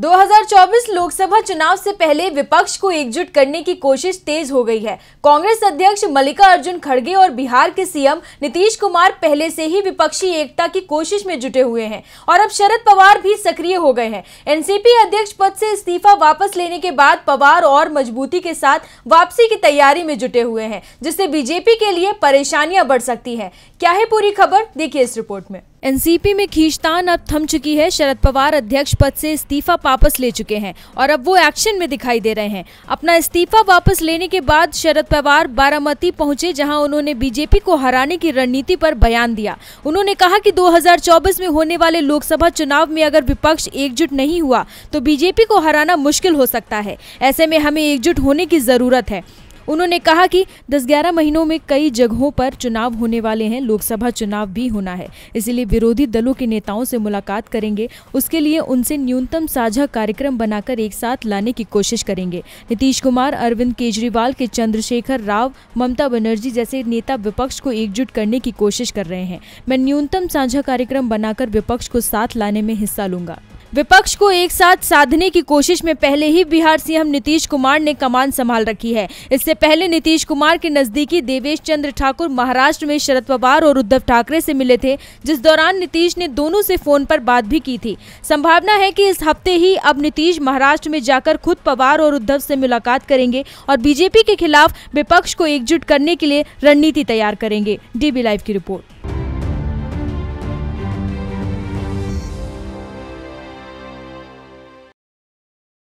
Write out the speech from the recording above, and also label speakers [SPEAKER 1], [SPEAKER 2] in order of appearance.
[SPEAKER 1] 2024 लोकसभा चुनाव से पहले विपक्ष को एकजुट करने की कोशिश तेज हो गई है कांग्रेस अध्यक्ष मल्लिका अर्जुन खड़गे और बिहार के सीएम नीतीश कुमार पहले से ही विपक्षी एकता की कोशिश में जुटे हुए हैं और अब शरद पवार भी सक्रिय हो गए हैं एनसीपी अध्यक्ष पद से इस्तीफा वापस लेने के बाद पवार और मजबूती के साथ वापसी की तैयारी में जुटे हुए हैं जिससे बीजेपी के लिए परेशानियां बढ़ सकती है क्या है पूरी खबर देखिए इस रिपोर्ट में एनसीपी में खींचतान अब थम चुकी है शरद पवार अध्यक्ष पद से इस्तीफा वापस ले चुके हैं और अब वो एक्शन में दिखाई दे रहे हैं अपना इस्तीफा वापस लेने के बाद शरद पवार बारामती पहुंचे जहां उन्होंने बीजेपी को हराने की रणनीति पर बयान दिया उन्होंने कहा कि 2024 में होने वाले लोकसभा चुनाव में अगर विपक्ष एकजुट नहीं हुआ तो बीजेपी को हराना मुश्किल हो सकता है ऐसे में हमें एकजुट होने की जरूरत है उन्होंने कहा कि 10-11 महीनों में कई जगहों पर चुनाव होने वाले हैं लोकसभा चुनाव भी होना है इसलिए विरोधी दलों के नेताओं से मुलाकात करेंगे उसके लिए उनसे न्यूनतम साझा कार्यक्रम बनाकर एक साथ लाने की कोशिश करेंगे नीतीश कुमार अरविंद केजरीवाल के चंद्रशेखर राव ममता बनर्जी जैसे नेता विपक्ष को एकजुट करने की कोशिश कर रहे हैं मैं न्यूनतम साझा कार्यक्रम बनाकर विपक्ष को साथ लाने में हिस्सा लूंगा विपक्ष को एक साथ साधने की कोशिश में पहले ही बिहार सीएम नीतीश कुमार ने कमान संभाल रखी है इससे पहले नीतीश कुमार के नजदीकी देवेश चंद्र ठाकुर महाराष्ट्र में शरद पवार और उद्धव ठाकरे से मिले थे जिस दौरान नीतीश ने दोनों से फोन पर बात भी की थी संभावना है कि इस हफ्ते ही अब नीतीश महाराष्ट्र में जाकर खुद पवार और उद्धव से मुलाकात करेंगे और बीजेपी के खिलाफ विपक्ष को एकजुट करने के लिए रणनीति तैयार करेंगे डीबी लाइव की रिपोर्ट